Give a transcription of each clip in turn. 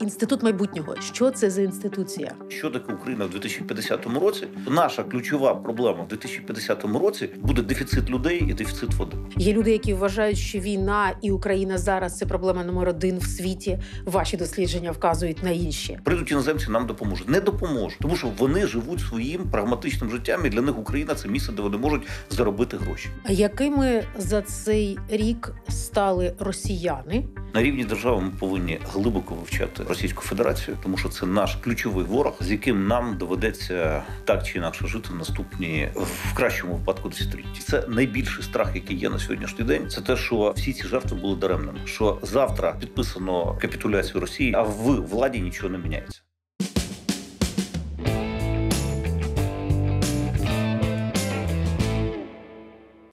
Інститут майбутнього. Що це за інституція? Що таке Україна в 2050 році? Наша ключова проблема в 2050 році буде дефіцит людей і дефіцит води. Є люди, які вважають, що війна і Україна зараз це проблема номер один в світі. Ваші дослідження вказують на інші. Прийдуть іноземці, нам допоможуть. Не допоможуть, тому що вони живуть своїм прагматичним життям. і Для них Україна це місце, де вони можуть заробити гроші. А якими за цей рік стали росіяни? На рівні держави ми повинні глибоко вивчати Російську Федерацію, тому що це наш ключовий ворог, з яким нам доведеться так чи інакше жити наступні в кращому випадку десятилітті. Це найбільший страх, який є на сьогоднішній день. Це те, що всі ці жертви були даремними. Що завтра підписано капітуляцію Росії, а в владі нічого не міняється.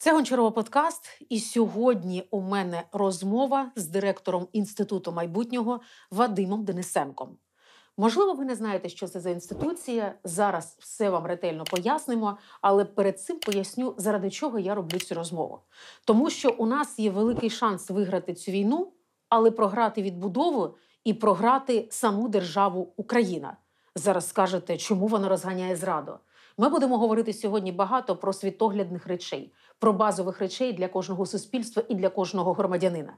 Це Гончарова подкаст. І сьогодні у мене розмова з директором інституту майбутнього Вадимом Денисенком. Можливо, ви не знаєте, що це за інституція. Зараз все вам ретельно пояснимо, але перед цим поясню, заради чого я роблю цю розмову. Тому що у нас є великий шанс виграти цю війну, але програти відбудову і програти саму державу Україна. Зараз скажете, чому вона розганяє зраду. Ми будемо говорити сьогодні багато про світоглядних речей, про базових речей для кожного суспільства і для кожного громадянина.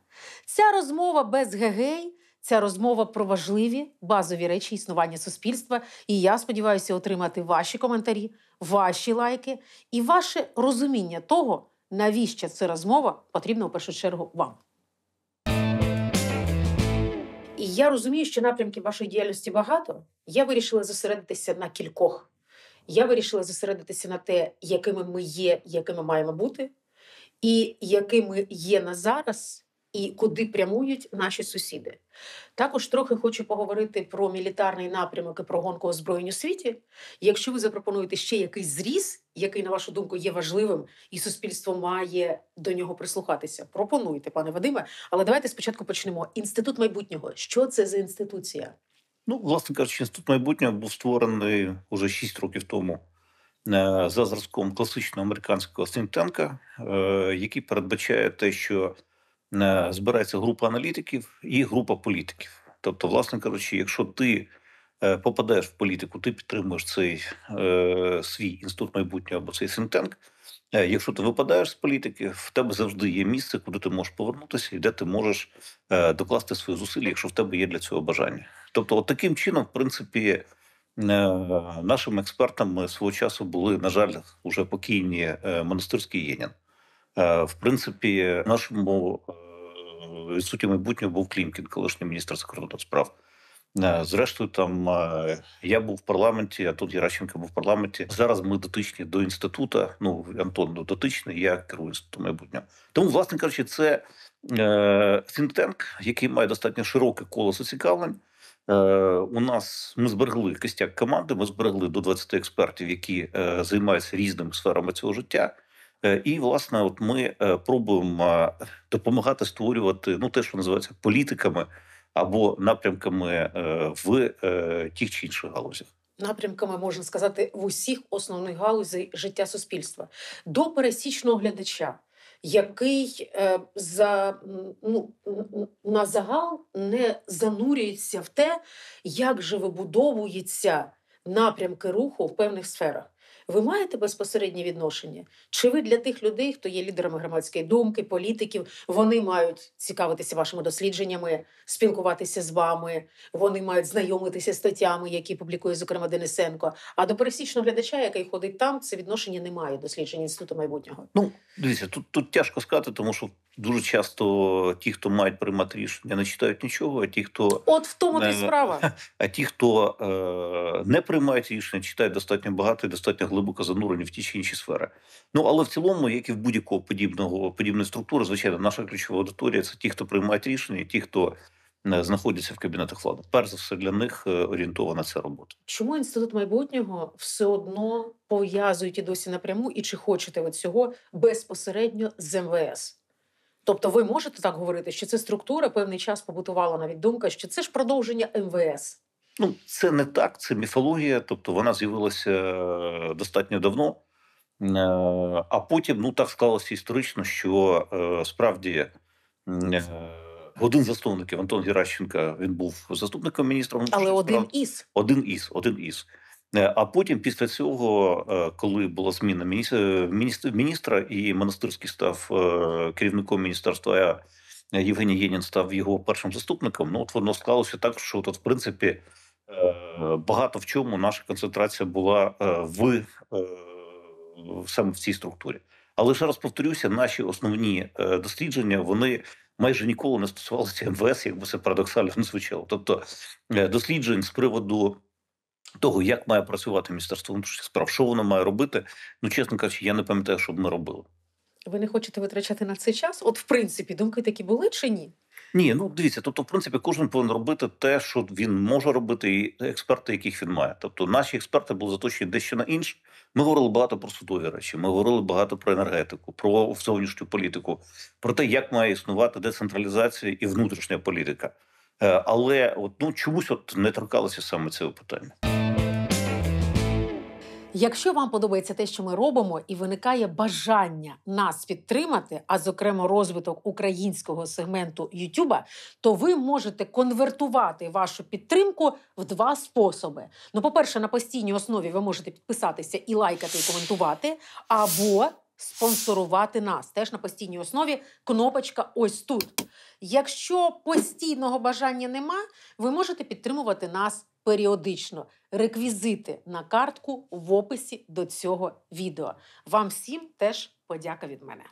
Ця розмова без гегей. Ця розмова про важливі базові речі існування суспільства. І я сподіваюся отримати ваші коментарі, ваші лайки і ваше розуміння того, навіщо ця розмова потрібна у першу чергу вам. І я розумію, що напрямків вашої діяльності багато. Я вирішила зосередитися на кількох я вирішила зосередитися на те, якими ми є, якими маємо бути, і якими є на зараз. І куди прямують наші сусіди, також трохи хочу поговорити про мілітарний напрямок і про гонку озброєнь у світі. Якщо ви запропонуєте ще якийсь зріз, який, на вашу думку, є важливим, і суспільство має до нього прислухатися. Пропонуйте, пане Вадиме. Але давайте спочатку почнемо. Інститут майбутнього що це за інституція? Ну, власне кажучи, інститут майбутнього був створений уже 6 років тому е, за зразком класичного американського синтенка, е, який передбачає те, що е, збирається група аналітиків і група політиків. Тобто, власне кажучи, якщо ти попадеш в політику, ти підтримуєш цей свій інститут майбутнього або цей синтенк – Якщо э, ти випадаєш з політики, в тебе завжди є місце, куди ти можеш повернутися, і де ти можеш е, докласти свої зусилля, якщо в тебе є для цього бажання. Тобто, от таким чином, в принципі, е, нашим експертам е, свого часу були, на жаль, уже покійні монастирський Єнін. В принципі, нашому відсутній майбутнього був Клімкін, колишній міністр закордонних справ. Е, зрештою, там е, я був в парламенті, а тут Яращенко був в парламенті. Зараз ми дотичні до інституту. Ну Антон ну, дотичний, я керую інститутом майбутнього. Тому, власне кажучи, це фінтенк, який має достатньо широке коло зацікавлень. Е, у нас ми зберегли костяк команди. Ми зберегли до 20 експертів, які займаються різними сферами цього життя. І власне, от ми пробуємо допомагати створювати ну те, що називається політиками або напрямками е, в е, тих чи інших галузях. Напрямками можна сказати в усіх основних галузей життя суспільства до пересічного глядача, який е, за ну на загал не занурюється в те, як же вибудовується напрямки руху в певних сферах. Ви маєте безпосереднє відношення? Чи ви для тих людей, хто є лідерами громадської думки, політиків, вони мають цікавитися вашими дослідженнями, спілкуватися з вами, вони мають знайомитися з статтями, які публікує зокрема Денисенко. А до пересічного глядача, який ходить там, це відношення не має. дослідження інституту майбутнього. Ну дивіться, тут тут тяжко сказати, тому що дуже часто ті, хто мають приймати рішення, не читають нічого. А ті, хто от в тому ти справа, а ті, хто е- не приймають рішення, читають достатньо багато і достатньо глибоко глибоко занурені в ті чи інші сфери. Ну але в цілому, як і в будь-якого подібного подібної структури, звичайно, наша ключова аудиторія це ті, хто приймають рішення, ті, хто е, знаходяться в кабінетах влади. Перш за все для них е, орієнтована ця робота. Чому інститут майбутнього все одно пов'язують і досі напряму, і чи хочете ви цього безпосередньо з МВС? Тобто, ви можете так говорити, що це структура певний час побутувала навіть думка, що це ж продовження МВС. Ну, це не так, це міфологія, тобто вона з'явилася е, достатньо давно. Е, а потім, ну так склалося історично, що е, справді один засновників Антон Геращенка він був заступником міністра. Але один із один із один із. А потім, після цього, коли була зміна міністра і монастирський став керівником міністерства, а Євгеній Єнін став його першим заступником. Ну от воно склалося так, що тут, в принципі. Е, багато в чому наша концентрація була е, е, в саме в цій структурі. Але ще раз повторюся, наші основні дослідження вони майже ніколи не стосувалися МВС, якби це парадоксально не звучало. Тобто досліджень з приводу. Того, як має працювати міністерство внутрішніх справ, що воно має робити, ну чесно кажучи, я не пам'ятаю, що б ми робили. Ви не хочете витрачати на це час? От, в принципі, думки такі були чи ні? Ні, ну дивіться, тобто, в принципі, кожен повинен робити те, що він може робити, і експерти, яких він має. Тобто, наші експерти були заточені дещо на інші. Ми говорили багато про судові речі. Ми говорили багато про енергетику, про зовнішню політику, про те, як має існувати децентралізація і внутрішня політика. Е, але от ну чомусь от не торкалися саме цього питання. Якщо вам подобається те, що ми робимо, і виникає бажання нас підтримати, а зокрема розвиток українського сегменту Ютуба, то ви можете конвертувати вашу підтримку в два способи. Ну, по-перше, на постійній основі ви можете підписатися і лайкати, і коментувати, або спонсорувати нас теж на постійній основі. Кнопочка ось тут. Якщо постійного бажання нема, ви можете підтримувати нас періодично. Реквізити на картку в описі до цього відео. Вам всім теж подяка від мене.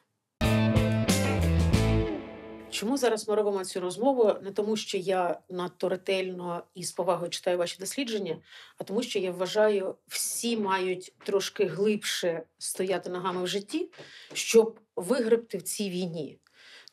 Чому зараз ми робимо цю розмову? Не тому, що я надто ретельно і з повагою читаю ваші дослідження, а тому, що я вважаю, всі мають трошки глибше стояти ногами в житті, щоб вигребти в цій війні.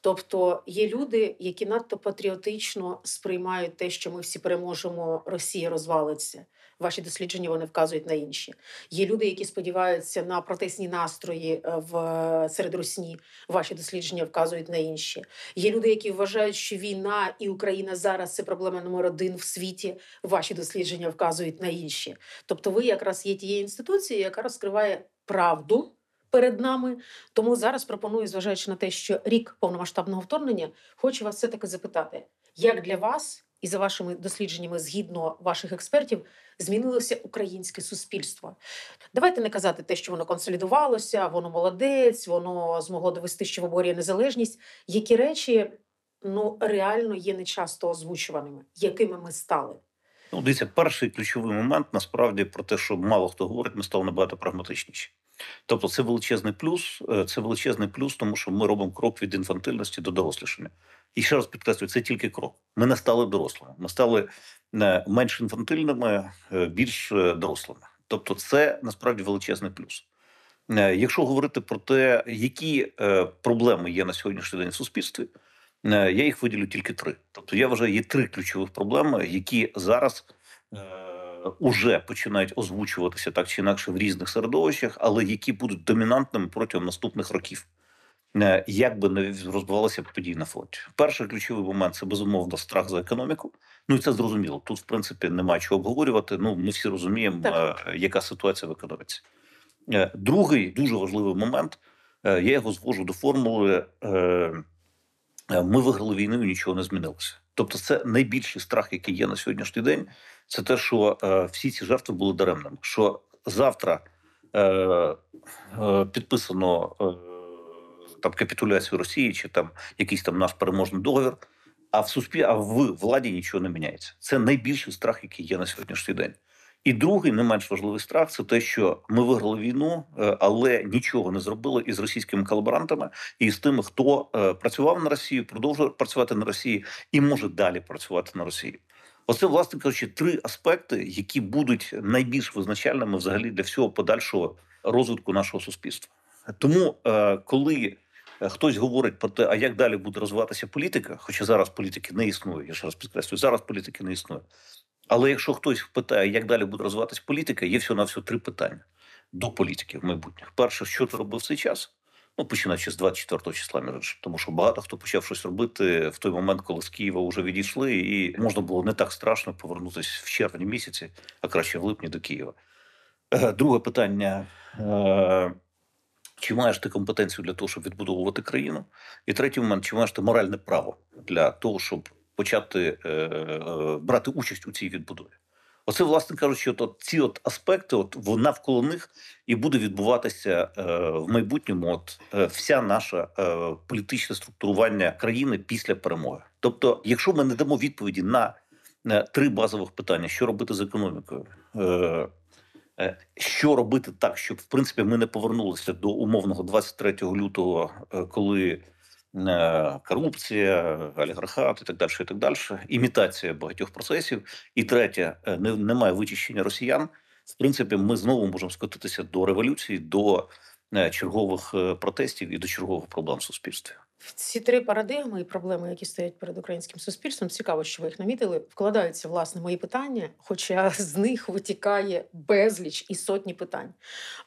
Тобто є люди, які надто патріотично сприймають те, що ми всі переможемо, Росія розвалиться ваші дослідження вони вказують на інші. Є люди, які сподіваються на протесні настрої е, в серед русні. Ваші дослідження вказують на інші. Є люди, які вважають, що війна і Україна зараз це проблема номер один в світі. Ваші дослідження вказують на інші. Тобто, ви якраз є тією інституцією, яка розкриває правду. Перед нами тому зараз пропоную, зважаючи на те, що рік повномасштабного вторгнення, хочу вас все таки запитати, як для вас і за вашими дослідженнями, згідно ваших експертів, змінилося українське суспільство. Давайте не казати те, що воно консолідувалося, воно молодець, воно змогло довести, що в виборює незалежність. Які речі ну реально є нечасто озвучуваними, якими ми стали. Ну, дивіться, перший ключовий момент насправді про те, що мало хто говорить, ми стали набагато прагматичніші. Тобто, це величезний плюс. Е, це величезний плюс, тому що ми робимо крок від інфантильності до дорослішання. І ще раз підкреслюю, це тільки крок. Ми не стали дорослими. Ми стали э, менш інфантильними, э, більш дорослими. Тобто, це насправді величезний плюс. Е, якщо говорити про те, які е, проблеми є на сьогоднішній день в суспільстві, е, я їх виділю тільки три. Тобто, я вважаю, є три ключових проблеми, які зараз уже починають озвучуватися так чи інакше в різних середовищах, але які будуть домінантними протягом наступних років. Е, як би не розвивалися події на фронті. Перший ключовий момент це безумовно страх за економіку. Ну і це зрозуміло. Тут в принципі нема чого обговорювати. Ну ми всі розуміємо, так. Е, яка ситуація в економіці. Е, другий дуже важливий момент. Я його звожу до формули. Ми виграли війну і нічого не змінилося. Тобто, це найбільший страх, який є на сьогоднішній день. Це те, що всі ці жертви були даремними. Що завтра підписано там капітуляцію Росії чи там якийсь там наш переможний договір. А в суспіль... а в владі нічого не міняється. Це найбільший страх, який є на сьогоднішній день. І другий, не менш важливий страх, це те, що ми виграли війну, е, але нічого не зробили із російськими колаборантами і з тими, хто е, працював на Росії, продовжує працювати на Росії і може далі працювати на Росії. Оце, власне кажучи, три аспекти, які будуть найбільш визначальними взагалі для всього подальшого розвитку нашого суспільства. Тому е, коли Е, хтось говорить про те, а як далі буде розвиватися політика, хоча зараз політики не існує, я ще раз підкреслюю, зараз політики не існує. Але якщо хтось питає, як далі буде розвиватися політика, є всього на всього три питання до політиків майбутніх. Перше, що ти робив в цей час? Ну, починаючи з 24 числа між тому що багато хто почав щось робити в той момент, коли з Києва вже відійшли, і можна було не так страшно повернутися в червні місяці, а краще в липні до Києва. Е, друге питання е, чи маєш ти компетенцію для того, щоб відбудовувати країну? І третій момент, чи маєш ти моральне право для того, щоб почати е, е, брати участь у цій відбудові? Оце, власне кажучи, от, от ці от аспекти, от навколо них і буде відбуватися е, в майбутньому от е, вся наша е, політичне структурування країни після перемоги. Тобто, якщо ми не дамо відповіді на е, три базових питання: що робити з економікою? Е, Е, що робити так, щоб в принципі ми не повернулися до умовного 23 лютого, е, коли е, корупція, олігархат і так далі, і так далі, імітація багатьох процесів. І третє, немає вичищення росіян. В принципі, ми знову можемо скотитися до революції, до чергових протестів і до чергових проблем в суспільстві ці три парадигми і проблеми, які стоять перед українським суспільством, цікаво, що ви їх намітили, вкладаються власне мої питання, хоча з них витікає безліч і сотні питань.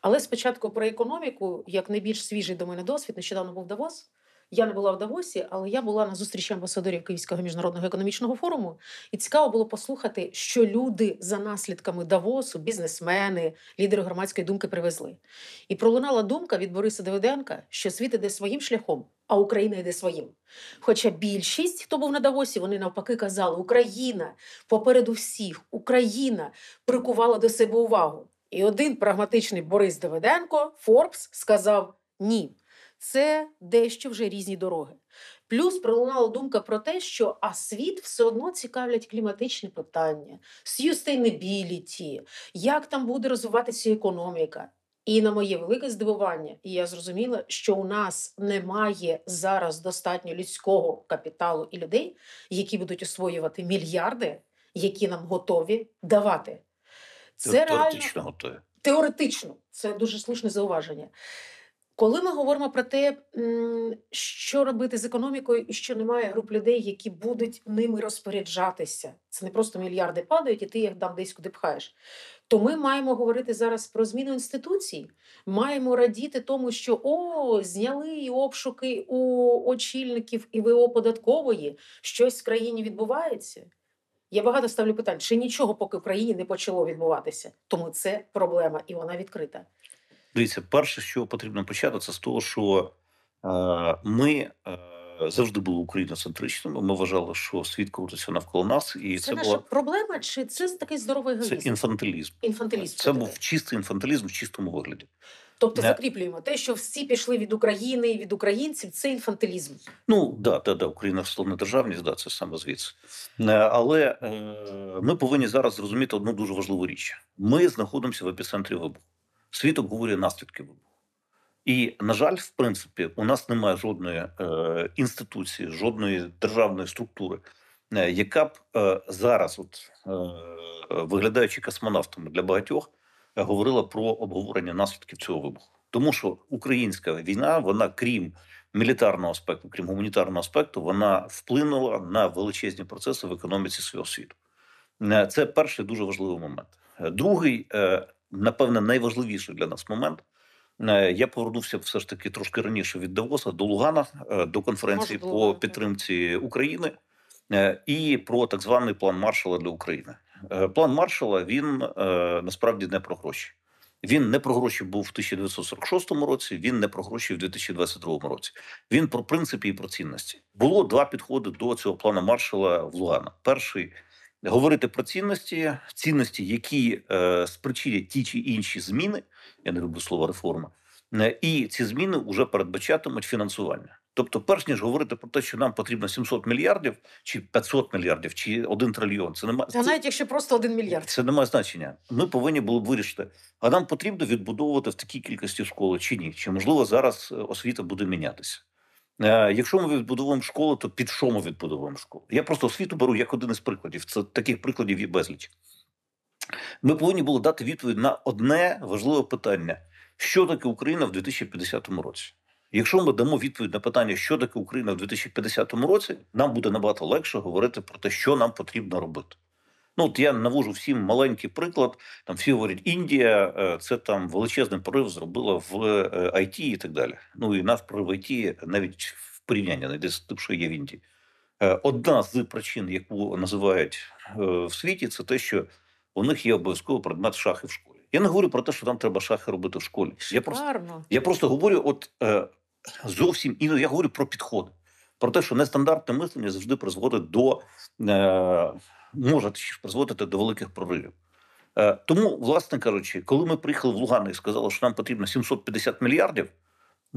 Але спочатку про економіку, як найбільш свіжий до мене досвід, нещодавно був Давос. Я не була в Давосі, але я була на зустрічі амбасадорів Київського міжнародного економічного форуму, і цікаво було послухати, що люди за наслідками Давосу, бізнесмени, лідери громадської думки привезли. І пролунала думка від Бориса Давиденка, що світ іде своїм шляхом, а Україна йде своїм. Хоча більшість, хто був на Давосі, вони навпаки казали: Україна попереду всіх, Україна прикувала до себе увагу. І один прагматичний Борис Давиденко Форбс сказав ні це дещо вже різні дороги. Плюс пролунала думка про те, що а світ все одно цікавлять кліматичні питання, sustainability, як там буде розвиватися економіка. І на моє велике здивування, і я зрозуміла, що у нас немає зараз достатньо людського капіталу і людей, які будуть освоювати мільярди, які нам готові давати. Це Теоретично реально... готові. Теоретично, це дуже слушне зауваження. Коли ми говоримо про те, що робити з економікою, і що немає груп людей, які будуть ними розпоряджатися, це не просто мільярди падають, і ти їх дам десь куди пхаєш. То ми маємо говорити зараз про зміну інституцій. Маємо радіти тому, що о, зняли обшуки у очільників і ВО податкової, щось в країні відбувається. Я багато ставлю питань: чи нічого поки в країні не почало відбуватися? Тому це проблема, і вона відкрита. Дивіться, перше, що потрібно почати, це з того, що е, ми е, завжди були україноцентричними. Ми вважали, що світ крутиться навколо нас, і це, це наша була... проблема, чи це такий здоровий егоїзм? Це інфантилізм. Інфантилізм. Це був чистий інфантилізм в чистому вигляді. Тобто не... закріплюємо те, що всі пішли від України і від українців, це інфантилізм. Ну да, да, да, Україна словно державність, да, це саме звідси. Е, але е, ми повинні зараз зрозуміти одну дуже важливу річ: ми знаходимося в епіцентрі вибуху світ обговорює наслідки вибуху. І, на жаль, в принципі, у нас немає жодної е, інституції, жодної державної структури, е, яка б е, зараз, от е, виглядаючи космонавтами для багатьох, е, говорила про обговорення наслідків цього вибуху. Тому що українська війна, вона крім мілітарного аспекту, крім гуманітарного аспекту, вона вплинула на величезні процеси в економіці свого світу. Е, це перший дуже важливий момент. Е, другий е, напевне, найважливіший для нас момент. Е, я повернувся все ж таки трошки раніше від Давоса до Лугана е, до конференції Можливо, по підтримці України е, і про так званий план маршала для України. План маршала він насправді не про гроші. Він не про гроші був в 1946 році. Він не про гроші в 2022 році. Він про принципи і про цінності. Було два підходи до цього плана маршала в Лугана. Перший говорити про цінності, цінності, які е, спричинять ті чи інші зміни. Я не люблю слово реформа, е, і ці зміни вже передбачатимуть фінансування. Тобто, перш ніж говорити про те, що нам потрібно 700 мільярдів, чи 500 мільярдів, чи 1 трильйон. Це немає ну, це, навіть якщо просто 1 мільярд. Це не має значення. Ми повинні були б вирішити. А нам потрібно відбудовувати в такій кількості школи чи ні? Чи можливо зараз е, освіта буде мінятися? Е, якщо ми відбудовуємо школу, то під що ми відбудовуємо школу? Я просто освіту беру як один із прикладів. Це таких прикладів є безліч. Ми повинні були дати відповідь на одне важливе питання: що таке Україна в 2050 році? Якщо ми дамо відповідь на питання, що таке Україна в 2050 році, нам буде набагато легше говорити про те, що нам потрібно робити. Ну, от я навожу всім маленький приклад. Там всі говорять, Індія э, це там величезний прорив зробила в IT э, і так далі. Ну і наш прорив в IT навіть в порівнянні не йде з тим, що є в Індії. Е, одна з причин, яку називають е, в світі, це те, що у них є обов'язковий предмет шахи в школі. Я не говорю про те, що там треба шахи робити в школі. Шикарно. Я просто я просто говорю, от е, зовсім іноді ну, я говорю про підходи про те, що нестандартне мислення завжди призводить до е, може призводити до великих проривів. Е, Тому, власне кажучи, коли ми приїхали в Луган і сказали, що нам потрібно 750 мільярдів.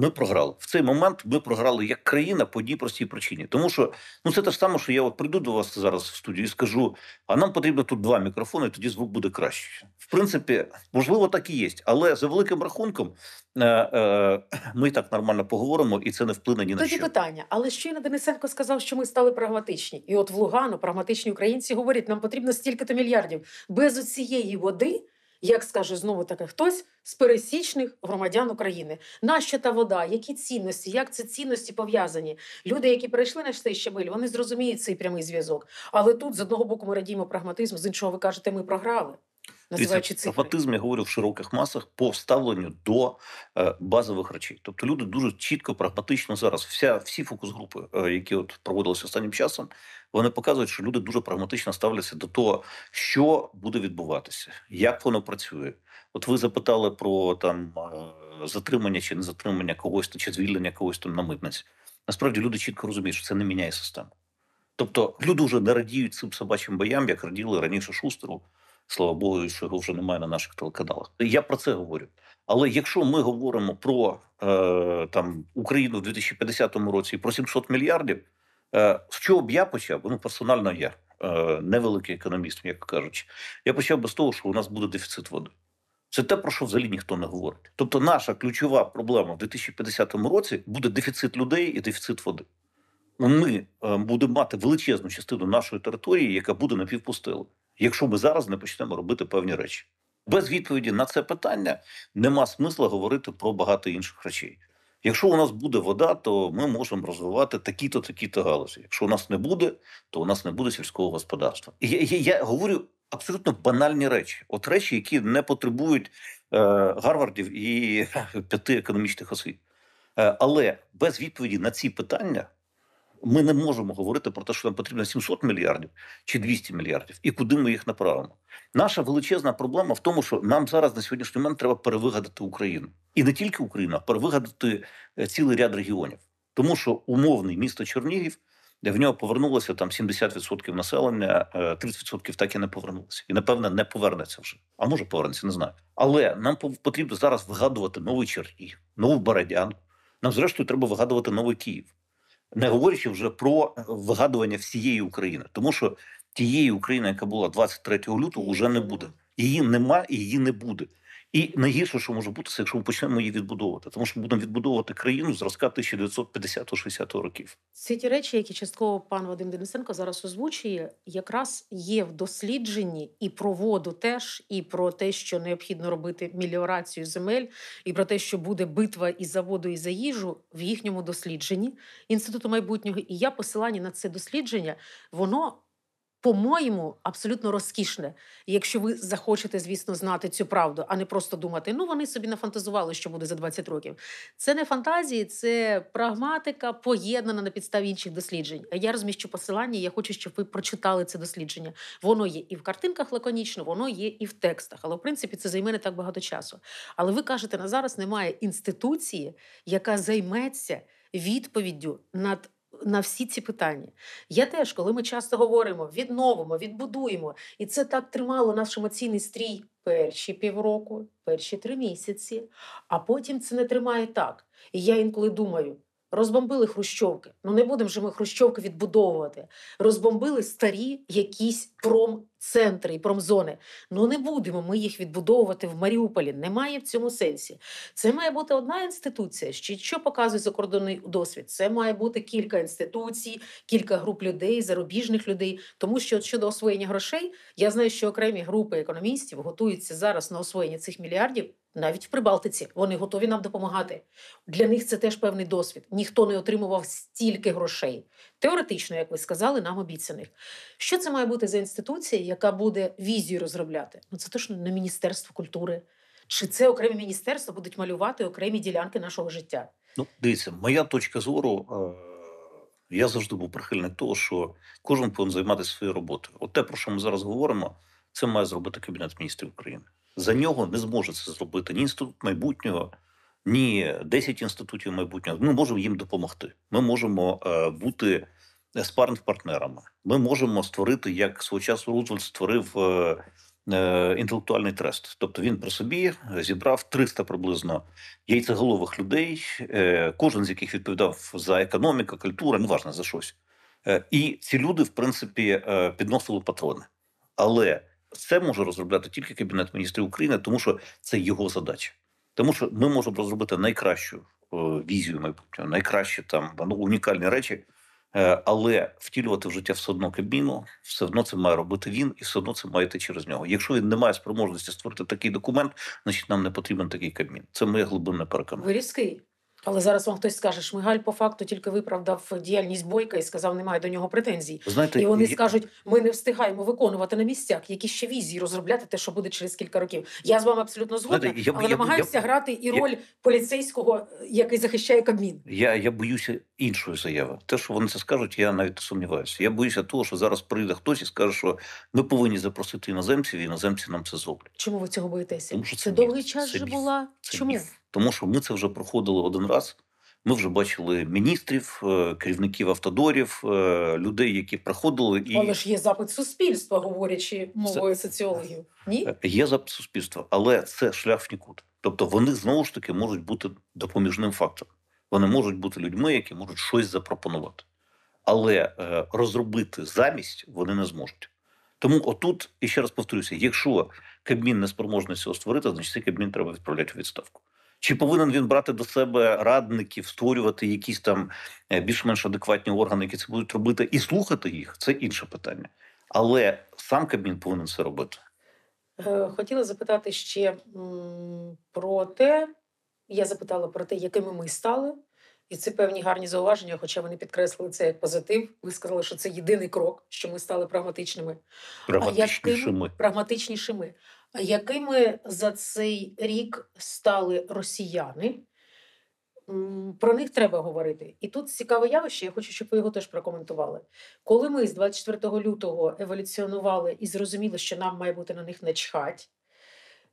Ми програли в цей момент. Ми програли як країна по одній простій причині, тому що ну це те ж саме, що я от прийду до вас зараз в студію і скажу: а нам потрібно тут два мікрофони, тоді звук буде краще. В принципі, можливо, так і є, але за великим рахунком е, е, ми так нормально поговоримо, і це не вплине ні на тоді що. питання. Але щойно Денисенко сказав, що ми стали прагматичні, і от в Лугану прагматичні українці говорять, нам потрібно стільки-то мільярдів без оцієї води як скаже знову таки хтось з пересічних громадян України. Нащо та вода, які цінності, як ці цінності пов'язані? Люди, які перейшли на цей щабель, вони зрозуміють цей прямий зв'язок. Але тут з одного боку ми радіємо прагматизм, з іншого ви кажете, ми програли. Називаючи цифри. Апатизм, я говорю в широких масах по ставленню до е, базових речей. Тобто люди дуже чітко, прагматично зараз. Вся всі фокус групи, е, які от проводилися останнім часом, вони показують, що люди дуже прагматично ставляться до того, що буде відбуватися, як воно працює. От ви запитали про там е, затримання чи не затримання когось, чи звільнення когось там на митниці. Насправді люди чітко розуміють, що це не міняє систему. Тобто люди вже не радіють цим собачим боям, як раділи раніше шустеру. Слава Богу, що його вже немає на наших телеканалах. Я про це говорю. Але якщо ми говоримо про е, там Україну в 2050 році і про 700 мільярдів. Е, з чого б я почав? Ну, персонально я е, невеликий економіст, як кажуть. Я почав би з того, що у нас буде дефіцит води. Це те, про що взагалі ніхто не говорить. Тобто, наша ключова проблема в 2050 році буде дефіцит людей і дефіцит води. Ну, ми е, будемо мати величезну частину нашої території, яка буде напівпустила, якщо ми зараз не почнемо робити певні речі. Без відповіді на це питання нема смисла говорити про багато інших речей. Якщо у нас буде вода, то ми можемо розвивати такі-то, такі-то галузі. Якщо у нас не буде, то у нас не буде сільського господарства. І я, я, я говорю абсолютно банальні речі, от речі, які не потребують е, гарвардів і п'яти економічних освіт. Е, але без відповіді на ці питання. Ми не можемо говорити про те, що нам потрібно 700 мільярдів чи 200 мільярдів, і куди ми їх направимо. Наша величезна проблема в тому, що нам зараз на сьогоднішній момент треба перевигадати Україну, і не тільки Україну, а перевигадати е, цілий ряд регіонів, тому що умовний місто Чернігів, де в нього повернулося там 70% населення, 30% е, так і не повернулося, і напевне не повернеться вже. А може повернеться, не знаю. Але нам потрібно зараз вигадувати новий Чернігів, нову Бородянку. Нам зрештою треба вигадувати новий Київ не говорячи вже про е, вигадування всієї України, тому що тієї України, яка була 23 лютого, вже не буде. Її нема і її не буде. І найгірше, що може бути, це якщо ми почнемо її відбудовувати, тому що будемо відбудовувати країну зразка 1950-60 років. Ці ті речі, які частково пан Вадим Денисенко зараз озвучує, якраз є в дослідженні і про воду теж, і про те, що необхідно робити міліорацію земель, і про те, що буде битва і за воду, і за їжу в їхньому дослідженні інституту майбутнього. І я посилання на це дослідження, воно по-моєму, абсолютно розкішне. якщо ви захочете, звісно, знати цю правду, а не просто думати, ну вони собі нафантазували, що буде за 20 років. Це не фантазії, це прагматика, поєднана на підставі інших досліджень. Я розміщу посилання. Я хочу, щоб ви прочитали це дослідження. Воно є і в картинках лаконічно, воно є і в текстах. Але в принципі це займе не так багато часу. Але ви кажете, на зараз немає інституції, яка займеться відповіддю над на всі ці питання. Я теж, коли ми часто говоримо, відновимо, відбудуємо, і це так тримало наш емоційний стрій перші півроку, перші три місяці, а потім це не тримає так. І я інколи думаю. Розбомбили Хрущовки. Ну не будемо ж ми Хрущовки відбудовувати. Розбомбили старі якісь промцентри і промзони. Ну не будемо ми їх відбудовувати в Маріуполі. Немає в цьому сенсі. Це має бути одна інституція, Ще що показує закордонний досвід. Це має бути кілька інституцій, кілька груп людей, зарубіжних людей. Тому що щодо освоєння грошей, я знаю, що окремі групи економістів готуються зараз на освоєння цих мільярдів навіть в Прибалтиці, вони готові нам допомагати. Для них це теж певний досвід. Ніхто не отримував стільки грошей. Теоретично, як ви сказали, нам обіцяних. Що це має бути за інституція, яка буде візію розробляти? Ну це теж не Міністерство культури. Чи це окремі міністерства будуть малювати окремі ділянки нашого життя? Ну, дивіться, моя точка зору. Е, я завжди був прихильник того, що кожен повинен займатися своєю роботою. От те, про що ми зараз говоримо, це має зробити Кабінет міністрів України. За нього не зможе це зробити ні інститут майбутнього, ні 10 інститутів майбутнього. Ми можемо їм допомогти. Ми можемо е, бути е, спарних партнерами. Ми можемо створити, як свого часу Рузвельт створив е, інтелектуальний трест. Тобто він при собі зібрав 300 приблизно яйцеголових людей, кожен з яких відповідав за економіку, культуру, неважно за щось. І ці люди, в принципі, підносили патрони. Але це може розробляти тільки Кабінет міністрів України, тому що це його задача. Тому що ми можемо розробити найкращу е, візію майбутнього, найкращі там ну, унікальні речі, е, але втілювати в життя все одно кабіну, все одно це має робити він, і все одно це має йти через нього. Якщо він не має спроможності створити такий документ, значить нам не потрібен такий Кабмін. Це моє глибинне переконання. Ви різкий. Але зараз вам хтось скаже, Шмигаль по факту тільки виправдав діяльність бойка і сказав, немає до нього претензій. Знаєте, і вони я... скажуть, ми не встигаємо виконувати на місцях, які ще візії розробляти те, що буде через кілька років. Я з вами абсолютно згодна, Знаєте, я, але я, намагаюся грати і роль поліцейського, який захищає Кабмін. Я я боюся іншої заяви. Те, що вони це скажуть, я навіть сумніваюся. Я боюся того, що зараз прийде хтось і скаже, що ми повинні запросити іноземців, і іноземці нам це зроблять. Чому ви цього боїтеся? Тому що це, це довгий час вже була. Це Чому? Міф. Тому що ми це вже проходили один раз. Ми вже бачили міністрів, е, керівників автодорів, е, людей, які проходили, і але ж є запит суспільства, говорячи мовою це... соціологів. Ні, е, є запит суспільства, але це шлях в нікуди. Тобто вони знову ж таки можуть бути допоміжним фактором. Вони можуть бути людьми, які можуть щось запропонувати, але е, розробити замість вони не зможуть. Тому отут і ще раз повторюся: якщо Кабмін не спроможний цього створити, значить цей Кабмін треба відправляти у відставку. Чи повинен він брати до себе радників, створювати якісь там е, більш-менш адекватні органи, які це будуть робити, і слухати їх це інше питання. Але сам Кабмін повинен це робити. Е, хотіла запитати ще про те, я запитала про те, якими ми стали. І це певні гарні зауваження, хоча вони підкреслили це як позитив. Ви сказали, що це єдиний крок, що ми стали прагматичними. Прагматичнішими. А прагматичнішими. А якими за цей рік стали росіяни? Про них треба говорити. І тут цікаве явище, я хочу, щоб ви його теж прокоментували. Коли ми з 24 лютого еволюціонували і зрозуміли, що нам має бути на них начхать,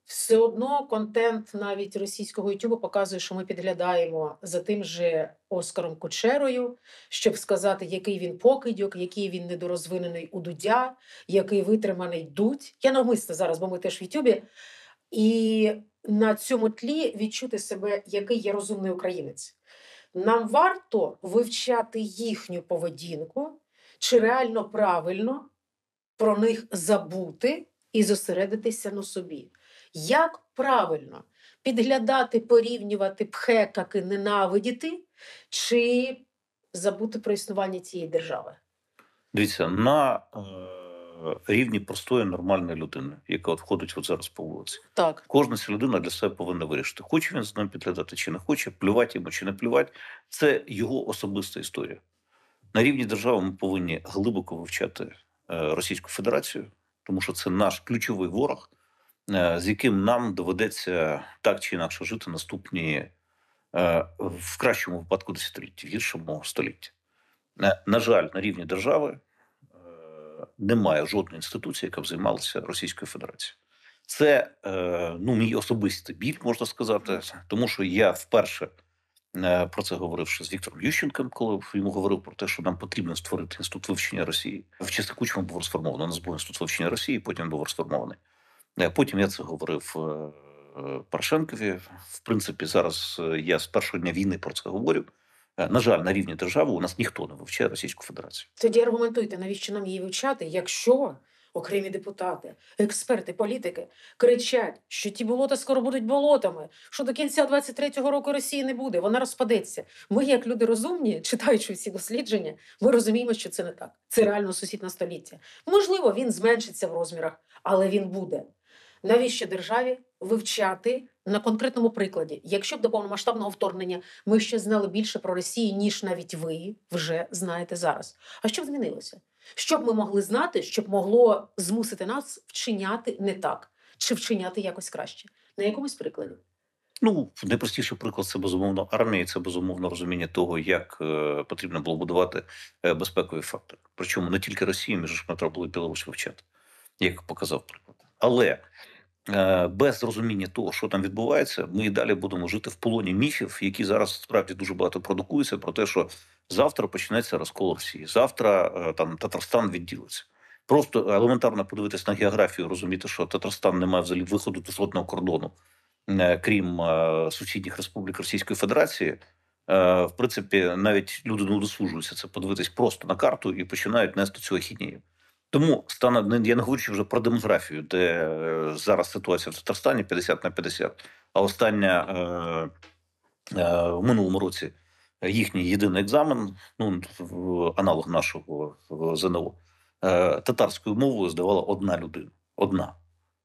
все одно контент навіть російського Ютубу показує, що ми підглядаємо за тим же Оскаром Кучерою, щоб сказати, який він покидьок, який він недорозвинений у дудя, який витриманий дудь. Я навмисно зараз, бо ми теж в Ютубі. І на цьому тлі відчути себе, який є розумний українець. Нам варто вивчати їхню поведінку, чи реально правильно про них забути і зосередитися на собі як правильно підглядати, порівнювати, пхекаки, ненавидіти, чи забути про існування цієї держави? Дивіться, на е, Рівні простої, нормальної людини, яка от входить от зараз по вулиці, так кожна ця людина для себе повинна вирішити, хоче він з ним підглядати чи не хоче, плювати йому чи не плювати. Це його особиста історія. На рівні держави ми повинні глибоко вивчати е, Російську Федерацію, тому що це наш ключовий ворог, Е, з яким нам доведеться так чи інакше жити наступні е, в кращому випадку десятиліття в гіршому столітті. Е, на жаль, на рівні держави немає жодної інституції, яка б займалася Російською Федерацією. Це ну, мій особистий біль, можна сказати, тому що я вперше про це говоривши з Віктором Ющенком, коли йому говорив про те, що нам потрібно створити інститут вивчення Росії. В часи був розформований. У нас був інститут вивчення Росії, потім був розформований. Э, Потім я це говорив е, е, Порошенкові. В принципі, зараз е, я з першого дня війни про це говорю. На жаль, на рівні держави у нас ніхто не вивчає Російську Федерацію. Тоді аргументуйте, навіщо нам її вивчати, якщо окремі депутати, експерти, політики кричать, що ті болота скоро будуть болотами, що до кінця 23-го року Росії не буде, вона розпадеться. Ми, як люди розумні, читаючи всі дослідження, ми розуміємо, що це не так. Це реально сусідне століття. Можливо, він зменшиться в розмірах, але він буде навіщо державі вивчати на конкретному прикладі, якщо б до повномасштабного вторгнення ми ще знали більше про Росію, ніж навіть ви вже знаєте зараз. А що б змінилося? Що б ми могли знати, щоб могло змусити нас вчиняти не так чи вчиняти якось краще на якомусь прикладі? Ну, найпростіший приклад це безумовно армія, це безумовно розуміння того, як е, потрібно було будувати е, безпекові фактори. Причому не тільки Росії, між ж треба було Білорусь вивчати, як показав приклад. Але е, без розуміння того, що там відбувається, ми і далі будемо жити в полоні міфів, які зараз справді дуже багато продукуються. Про те, що завтра почнеться розкол Росії, завтра е, там Татарстан відділиться. Просто елементарно подивитись на географію, розуміти, що Татарстан не має взагалі виходу до жодного кордону, е, крім сусідніх республік Російської Федерації. В принципі, навіть люди не удосужуються це подивитись просто на карту і починають нести цю ахінію. Тому стане ну, я не говорю вже про демографію, де е, зараз ситуація в Татарстані 50 на 50, а остання е, е, в минулому році їхній єдиний екзамен, ну аналог нашого ЗНО, е, татарською мовою здавала одна людина. Одна.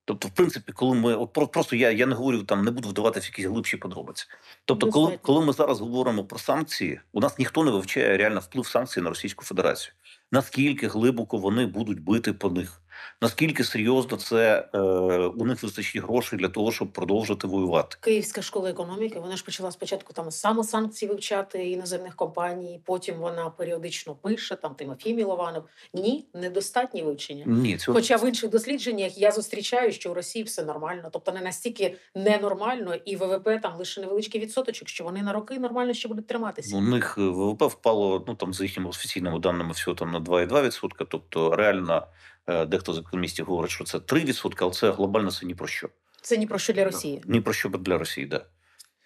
Тобто, в принципі, коли ми просто я я не говорю там, не буду вдаватися в якісь глибші подробиці. Тобто, коли коли ми зараз говоримо про санкції, у нас ніхто не вивчає реально вплив санкцій на Російську Федерацію наскільки глибоко вони будуть бити по них наскільки серйозно це е, у них вистачить грошей для того, щоб продовжити воювати. Київська школа економіки. Вона ж почала спочатку там саме санкції вивчати іноземних компаній. Потім вона періодично пише там Тимофій Мілованов. Ні, недостатні вивчення. Ні, цього... хоча в інших дослідженнях я зустрічаю, що у Росії все нормально, тобто не настільки ненормально, і ВВП там лише невеличкий відсоточок, що вони на роки нормально ще будуть триматися. Ну, у них е, ВВП впало ну там з їхніми офіційними даними всього там на 2,2%, тобто реальна Е, дехто з економістів говорить, що це 3%, але це глобально це ні про що. Це ні про що для Росії. Ні про що для Росії, так.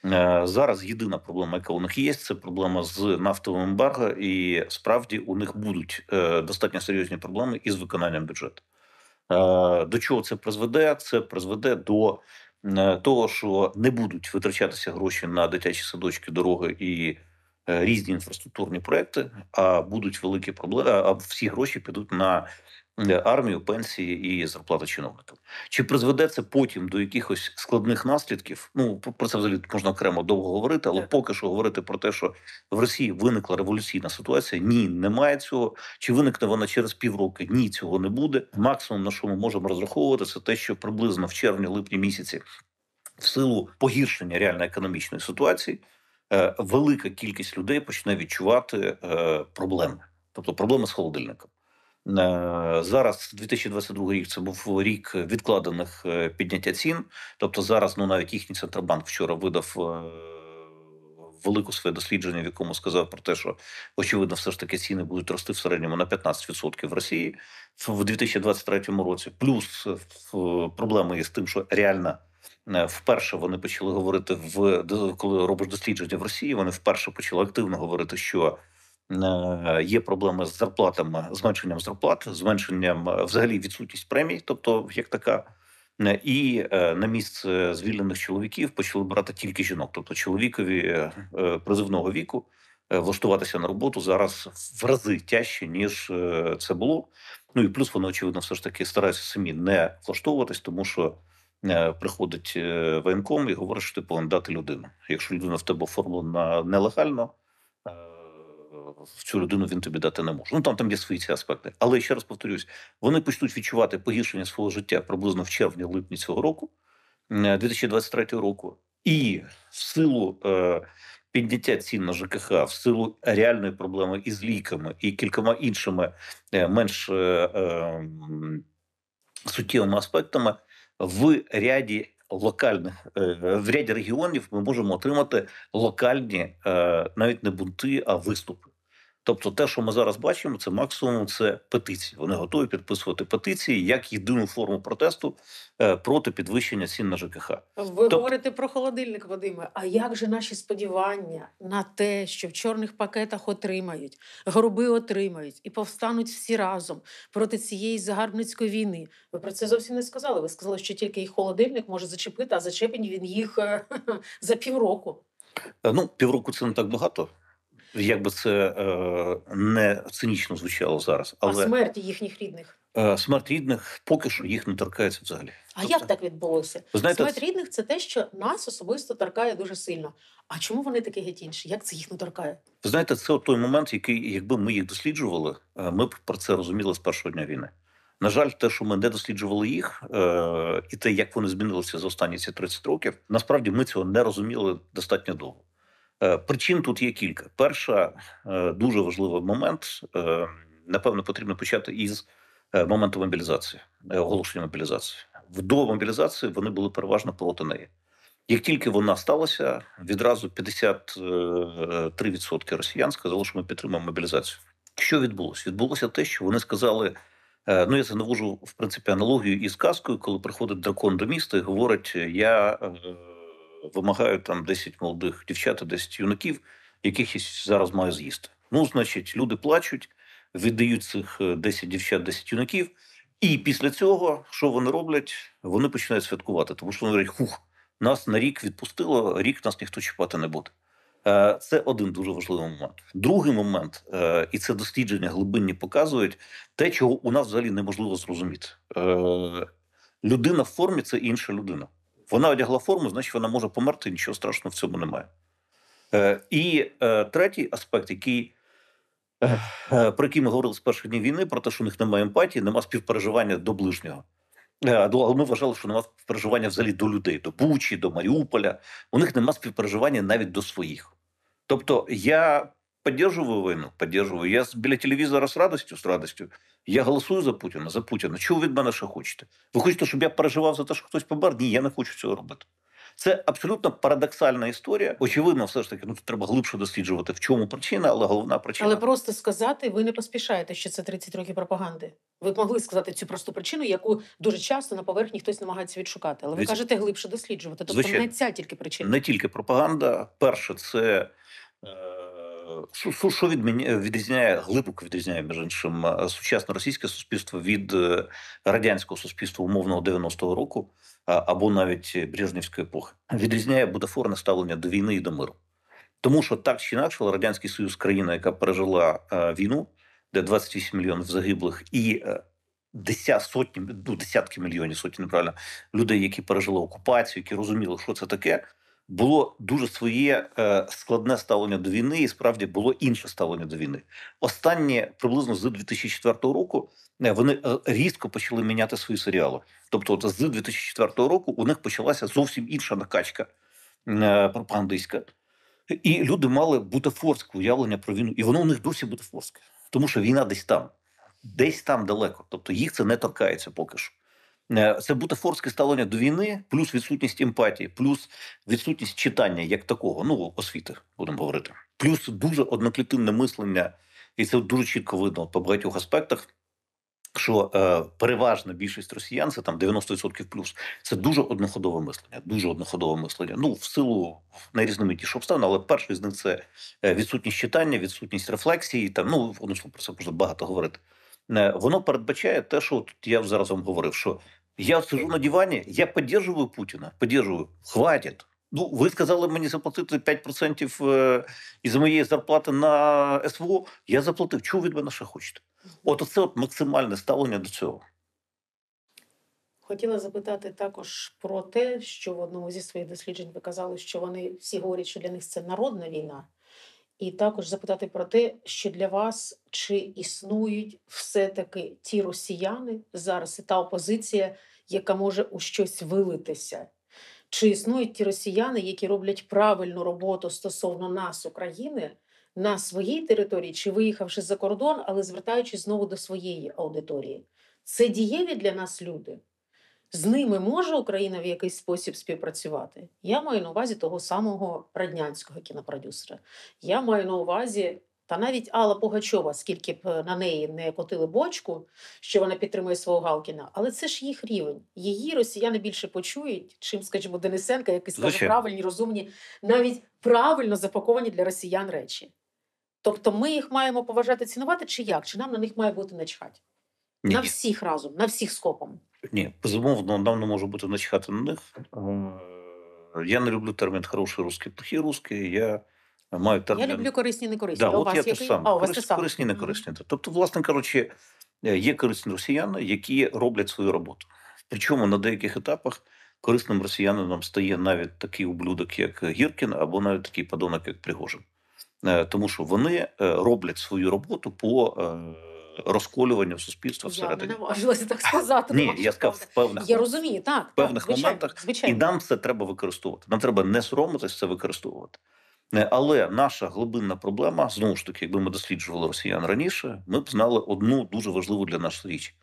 Да. Е, зараз єдина проблема, яка у них є, це проблема з нафтовим ембарго, і справді у них будуть е, достатньо серйозні проблеми із виконанням бюджету. До чого це призведе? Це призведе до того, що не будуть витрачатися гроші на дитячі садочки, дороги і різні інфраструктурні проекти. А будуть великі проблеми. А всі гроші підуть на Е, армію, пенсії і зарплату чиновникам. Чи призведе це потім до якихось складних наслідків? Ну про це взагалі можна окремо довго говорити, але поки що говорити про те, що в Росії виникла революційна ситуація. Ні, немає цього. Чи виникне вона через півроку? Ні, цього не буде. Максимум на що ми можемо розраховувати, це те, що приблизно в червні-липні місяці, в силу погіршення реально економічної ситуації, е, велика кількість людей почне відчувати е, проблеми, тобто проблеми з холодильником. Е, зараз 2022 рік це був рік відкладених е, підняття цін. Тобто, зараз ну навіть їхній центробанк вчора видав. Е, велике своє дослідження, в якому сказав про те, що очевидно, все ж таки ціни будуть рости в середньому на 15% в Росії в 2023 році. Плюс проблеми є з тим, що реально вперше вони почали говорити в коли робиш дослідження в Росії. Вони вперше почали активно говорити, що Е, є проблеми з зарплатами, зменшенням зарплат, зменшенням е, взагалі відсутність премій, тобто як така, е, і на місце звільнених чоловіків почали брати тільки жінок, тобто чоловікові призивного віку влаштуватися на роботу зараз в рази тяжче ніж це було. Ну і плюс вони очевидно все ж таки стараються самі не влаштовуватись, тому що приходить воєнком і говорить, що ти повинен дати людину. Якщо людина в тебе оформлена нелегально в цю людину він тобі дати не може. Ну там там є свої ці аспекти. Але ще раз повторюсь: вони почнуть відчувати погіршення свого життя приблизно в червні-липні цього року, 2023 е, року, і в силу. Е, підняття цін на ЖКХ в силу реальної проблеми із ліками і кількома іншими е, менш е, е, суттєвими аспектами в ряді локальних е, в ряді регіонів ми можемо отримати локальні е, навіть не бунти, а виступи. Тобто, те, що ми зараз бачимо, це максимум це петиції. Вони готові підписувати петиції як єдину форму протесту е, проти підвищення цін на ЖКХ. Ви тобто... говорите про холодильник, Вадиме. А як же наші сподівання на те, що в чорних пакетах отримають, груби отримають і повстануть всі разом проти цієї загарбницької війни? Ви про це зовсім не сказали. Ви сказали, що тільки їх холодильник може зачепити, а зачепені він їх е, за півроку. Е, ну півроку це не так багато як би це е, не цинічно звучало зараз, але а смерть їхніх рідних. Е, смерть рідних поки що їх не торкається взагалі. А тобто, як так відбулося? Знаєте, смерть рідних це те, що нас особисто торкає дуже сильно. А чому вони такі геть інші? Як це їх не торкає? Ви знаєте, це той момент, який, якби ми їх досліджували, е, ми б про це розуміли з першого дня війни. На жаль, те, що ми не досліджували їх, і те, як вони змінилися за останні ці 30 років, насправді ми цього не розуміли достатньо довго. Е, причин тут є кілька. Перша е, дуже важливий момент. Е, напевно, потрібно почати із моменту мобілізації, оголошення мобілізації. До мобілізації вони були переважно проти неї. Як тільки вона сталася, відразу 53% росіян сказали, що ми підтримуємо мобілізацію. Що відбулося? Відбулося те, що вони сказали. Ну я це в принципі аналогію із казкою, коли приходить дракон до міста і говорить: я вимагають там 10 молодих дівчат, 10 юнаків, яких зараз має з'їсти. Ну, значить, люди плачуть, віддають цих 10 е, дівчат, 10 юнаків, і після цього що вони роблять? Вони починають святкувати, тому що вони говорять, хух, нас на рік відпустило, рік нас ніхто чіпати не буде. Е, це один дуже важливий момент. Другий момент, е, і це дослідження глибинні показують те, чого у нас взагалі неможливо зрозуміти. Людина в формі це інша людина. Вона одягла форму, значить вона може померти, нічого страшного в цьому немає. Е, І е, третій аспект, який е, е про який ми говорили з перших днів війни, про те, що у них немає емпатії, немає співпереживання до ближнього. Е, але ми вважали, що нема співпереживання взагалі до людей, до Бучі, до Маріуполя. У них нема співпереживання навіть до своїх. Тобто, я поддерживаю войну, поддерживаю. Я біля телевізора з радістю, з радістю. Я голосую за Путіна, за Путіна. Чого від мене ще хочете? Ви хочете, щоб я переживав за те, що хтось помер? Ні, я не хочу цього робити. Це абсолютно парадоксальна історія. Очевидно, все ж таки, ну треба глибше досліджувати, в чому причина, але головна причина. Але просто сказати, ви не поспішаєте, що це 30 років пропаганди. Ви б могли сказати цю просту причину, яку дуже часто на поверхні хтось намагається відшукати. Але ви Від... кажете глибше досліджувати. Тобто Звичайно. не ця тільки причина. Не тільки пропаганда. Перше, це. Е що відміня е, відрізняє глибоко відрізняє між іншим е, сучасне російське суспільство від е, радянського суспільства умовного 90-го року або навіть Брежнівської епохи. Відрізняє бутафорне ставлення до війни і до миру, тому що так чи інакше радянський союз, країна, яка пережила війну, де 28 мільйонів загиблих і десять сотні ну, десятки мільйонів сотні неправильно людей, які пережили окупацію, які розуміли, що це таке було дуже своє е, складне ставлення до війни, і справді було інше ставлення до війни. Останнє приблизно з 2004 року е, вони е, різко почали міняти свої серіали. Тобто, з 2004 року у них почалася зовсім інша накачка пропагандистська. І люди мали бутафорське уявлення про війну, і воно у них досі бутафорське, тому що війна десь там, десь там далеко. Тобто їх це не торкається поки що. Е, це бутафорське ставлення до війни, плюс відсутність емпатії, плюс відсутність читання як такого, ну освіти, будемо говорити, плюс дуже одноклітинне мислення, і це дуже чітко видно по багатьох аспектах. Що е, переважна більшість росіян, це там 90% плюс, це дуже одноходове мислення, дуже одноходове мислення. Ну в силу найрізноманітніших обставин, але перший з них це е, відсутність читання, відсутність рефлексії. Там ну воно про це можна багато говорити. Е, воно передбачає те, що от я зараз вам говорив, що я сижу на дивані, я підтримую Путіна, підтримую, хватить. Ну, ви сказали мені заплатити 5% е, із моєї зарплати на СВО. Я заплатив. Чого від мене ще хочете? От це от максимальне ставлення до цього. Хотіла запитати також про те, що в одному зі своїх досліджень ви казали, що вони всі говорять, що для них це народна війна і також запитати про те, що для вас чи існують все-таки ті росіяни зараз, і та опозиція, яка може у щось вилитися. Чи існують ті росіяни, які роблять правильну роботу стосовно нас, України, на своїй території, чи виїхавши за кордон, але звертаючись знову до своєї аудиторії? Це дієві для нас люди з ними може Україна в якийсь спосіб співпрацювати? Я маю на увазі того самого раднянського кінопродюсера. Я маю на увазі. Та навіть Алла Пугачова, скільки б е, на неї не котили бочку, що вона підтримує свого Галкіна, але це ж їх рівень. Її росіяни більше почують, чим, скажімо, Денисенка, який скаже правильні, розумні, навіть правильно запаковані для росіян речі. Тобто ми їх маємо поважати цінувати, чи як? Чи нам на них має бути начхать? На всіх разом, на всіх скопом. Ні, безумовно, нам не може бути начхати на них. Э, я не люблю термін хороший русський, плохі русські. Я маю термін... Я люблю корисні, не корисні. Да, а от вас я який? Сам. А, у вас Корис... корисні, не Mm -hmm. Тобто, власне коротше, є э, корисні росіяни, які роблять свою роботу. Причому на деяких етапах корисним росіянином стає навіть такий ублюдок, як Гіркін, або навіть такий подонок, як Пригожин, э, тому що вони роблять свою роботу по розколювання суспільства всередині. Я не наважилася так сказати. Ні, я сказав в певних я розумію, так в певних так, звичайно, моментах звичайно. і нам це треба використовувати. Нам треба не соромитися це використовувати. Е, але наша глибинна проблема знову ж таки, якби ми досліджували росіян раніше, ми б знали одну дуже важливу для нас річ.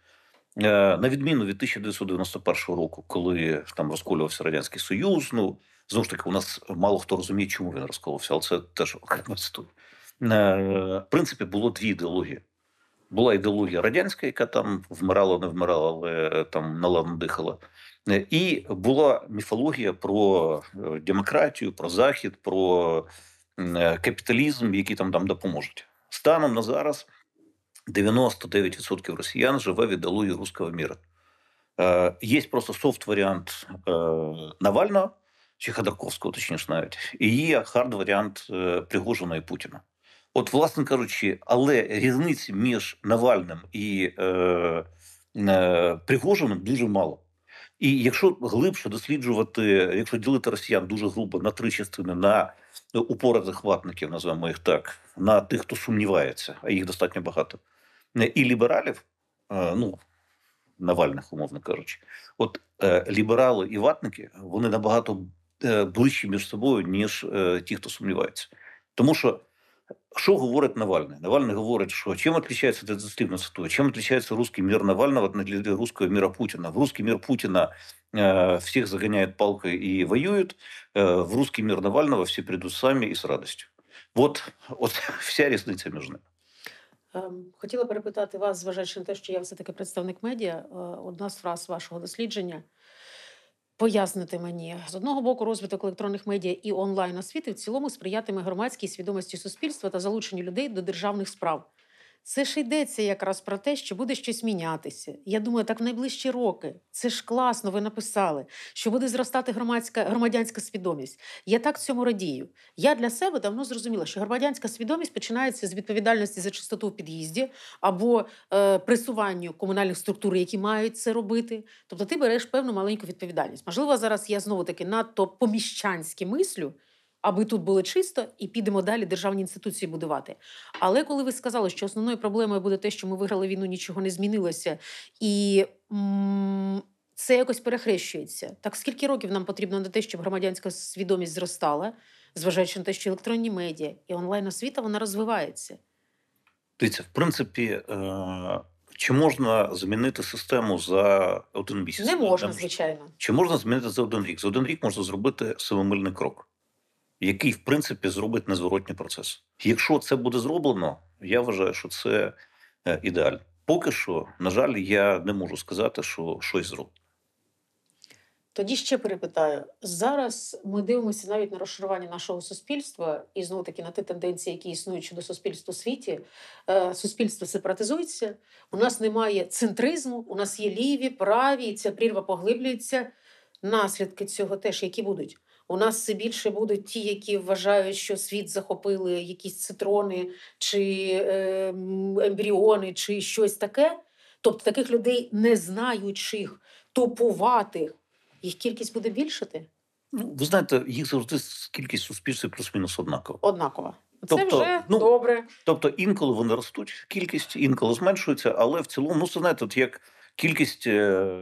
Е, на відміну від 1991 року, коли там розколювався радянський союз, ну знову ж таки, у нас мало хто розуміє, чому він розколився, але це теж окремо історія. Е, в принципі було дві ідеології: була ідеологія радянська, яка там вмирала, не вмирала, але там наладно дихала. Е, і була міфологія про е, демократію, про захід, про е, капіталізм, який там нам допоможуть. Станом на зараз 99% росіян живе від ідеології руського міра. Є просто софт-варіант Навального чи Ходорковського, точніше навіть, і є хард варіант Пригожина і Путіна. От, власне кажучи, але різниць між Навальним і е, е, Пригожиним дуже мало. І якщо глибше досліджувати, якщо ділити росіян дуже грубо на три частини на е, упоротих ватників, називаємо їх так, на тих, хто сумнівається, а їх достатньо багато, е, і лібералів, е, ну Навальних, умовно кажучи, от е, ліберали і ватники вони набагато е, ближчі між собою, ніж е, ті, хто сумнівається, тому що. Что говорит Навальный? Навальный говорит, что чем отличается, это дословно цитую, чем отличается русский мир Навального от русского мира Путина? В русский мир Путина э, е, всех загоняет палкой и воюют, э, е, в русский мир Навального все придут сами и с радостью. Вот, от вся різниця між ними. Ем, хотіла перепитати вас, зважаючи на те, що я все таки представник медіа. Е, одна з фраз вашого дослідження пояснити мені з одного боку розвиток електронних медіа і онлайн освіти в цілому сприятиме громадській свідомості суспільства та залученню людей до державних справ. Це ж йдеться якраз про те, що буде щось мінятися. Я думаю, так в найближчі роки. Це ж класно, ви написали, що буде зростати громадська громадянська свідомість. Я так цьому радію. Я для себе давно зрозуміла, що громадянська свідомість починається з відповідальності за чистоту в під'їзді або е, пресуванню комунальних структур, які мають це робити. Тобто ти береш певну маленьку відповідальність. Можливо, зараз я знову таки надто поміщанськи мислю аби тут було чисто, і підемо далі державні інституції будувати. Але коли ви сказали, що основною проблемою буде те, що ми виграли війну, нічого не змінилося, і м- це якось перехрещується. Так скільки років нам потрібно на те, щоб громадянська свідомість зростала, зважаючи на те, що електронні медіа і онлайн освіта вона розвивається. Дивіться, в принципі. Е- чи можна змінити систему за один місяць? Не можна, звичайно. Чи можна змінити за один рік? За один рік можна зробити семимильний крок який в принципі зробить незворотній процес? Якщо це буде зроблено, я вважаю, що це е, ідеально. Поки що, на жаль, я не можу сказати, що щось зроблено. Тоді ще перепитаю зараз. Ми дивимося навіть на розшарування нашого суспільства і знову таки на ті тенденції, які існують щодо суспільства у світі. Е, суспільство сепаратизується. У нас немає центризму, у нас є ліві, праві, і ця прірва поглиблюється. Наслідки цього теж які будуть. У нас все більше будуть ті, які вважають, що світ захопили якісь цитрони чи е, ембріони, чи щось таке. Тобто таких людей не знаючих, тупуватих, їх кількість буде більшати. Ну, ви знаєте, їх завжди кількість суспільства плюс-мінус однакова. Однакова. Це тобто, вже ну, добре. Тобто інколи вони ростуть, кількість, інколи зменшується, але в цілому, ну, знаєте, от як кількість е,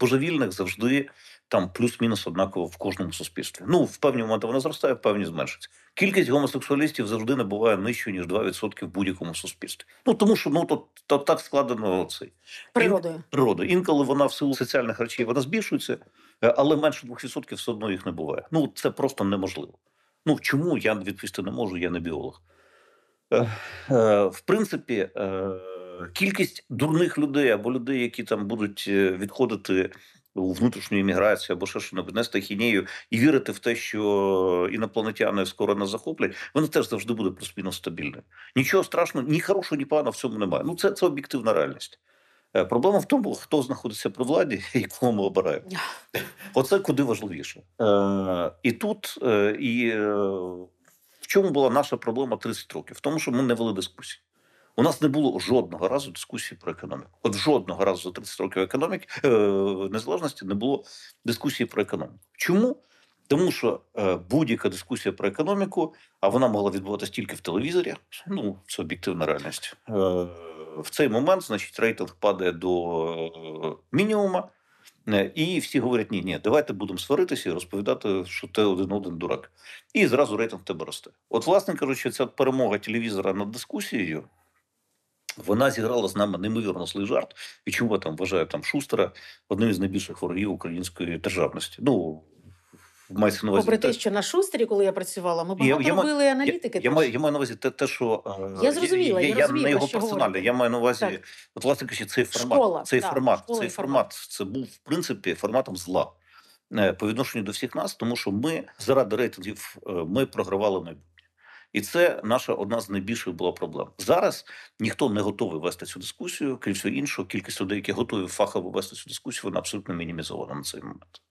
божевільних завжди там плюс-мінус однаково в кожному суспільстві. Ну в певні моменти вона зростає, в певні зменшиться. Кількість гомосексуалістів завжди не буває нижчою ніж 2% в будь-якому суспільстві. Ну тому що ну то, то так складено цей природою. Ін... Природою. Інколи вона в силу соціальних речей вона збільшується, е, але менше 2% все одно їх не буває. Ну це просто неможливо. Ну чому я відповісти не можу? Я не біолог. Е, е, в принципі, кількість дурних людей або людей, які там будуть відходити внутрішню імміграцію або ще що не нести хінею і вірити в те, що інопланетяни скоро нас захоплять, воно теж завжди буде плюс-мінус стабільне. Нічого страшного, ні хорошого, ні поганого в цьому немає. Ну це, це об'єктивна реальність. Е, проблема в тому, хто знаходиться при владі і кого ми обираємо. Оце куди важливіше. Е, і тут е, і в чому була наша проблема 30 років? В тому, що ми не вели дискусії. У нас не було жодного разу дискусії про економіку. От жодного разу за 30 років економіки е, незалежності не було дискусії про економіку. Чому? Тому що е, будь-яка дискусія про економіку, а вона могла відбуватися тільки в телевізорі. Ну це об'єктивна реальність. Е, в цей момент, значить, рейтинг падає до е, мінімума, і всі говорять: ні, ні, давайте будемо сваритися і розповідати, що ти один один дурак, і зразу рейтинг тебе росте. От, власне кажучи, ця перемога телевізора над дискусією. Вона зіграла з нами неймовірно злий жарт, і чому я там вважаю там Шустера одним із найбільших ворогів української державності. Ну мається на увазі попри те, що на шустері, коли я працювала, ми багато я, робили я, аналітики. Я, я маю я маю на увазі те, те що е, я зрозуміла. Я, я, я розумію, не його персональне. Я маю на увазі, так. от власне кажучи, цей формат, школа, цей так, формат, цей формат, формат. Це був в принципі форматом зла е, по відношенню до всіх нас, тому що ми заради рейтингів е, ми програвали майбутнє. І це наша одна з найбільших була проблем. Зараз ніхто не готовий вести цю дискусію. Крім всього іншого, кількість людей, які готові фахово вести цю дискусію, вона абсолютно мінімізована на цей момент.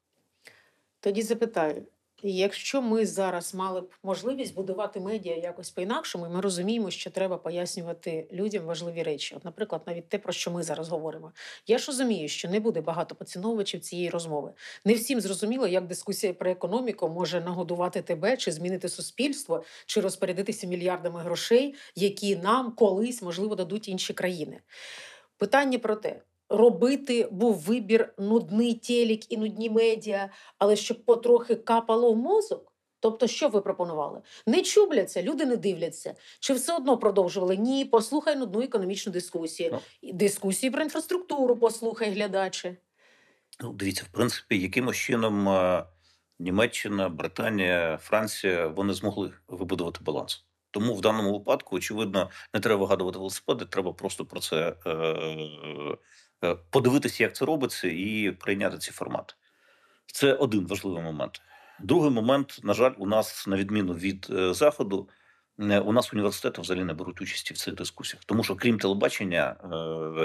Тоді запитаю, і якщо ми зараз мали б можливість будувати медіа якось по-інакшому, ми розуміємо, що треба пояснювати людям важливі речі. От, наприклад, навіть те, про що ми зараз говоримо. Я ж розумію, що не буде багато поціновувачів цієї розмови. Не всім зрозуміло, як дискусія про економіку може нагодувати тебе, чи змінити суспільство, чи розпорядитися мільярдами грошей, які нам колись можливо дадуть інші країни. Питання про те, робити був вибір нудний телік і нудні медіа, але щоб потрохи капало в мозок. Тобто, що ви пропонували? Не чубляться, люди не дивляться. Чи все одно продовжували? Ні, послухай нудну економічну дискусію. Ну. Дискусії про інфраструктуру, послухай, глядачі. Ну, дивіться, в принципі, якимось чином е, Німеччина, Британія, Франція вони змогли вибудувати баланс. Тому в даному випадку, очевидно, не треба вигадувати велосипеди, треба просто про це е- Е, подивитися, як це робиться, і прийняти ці формати. Це один важливий момент. Другий момент, на жаль, у нас, на відміну від е, заходу, е, у нас університети взагалі не беруть участі в цих дискусіях, тому що крім телебачення,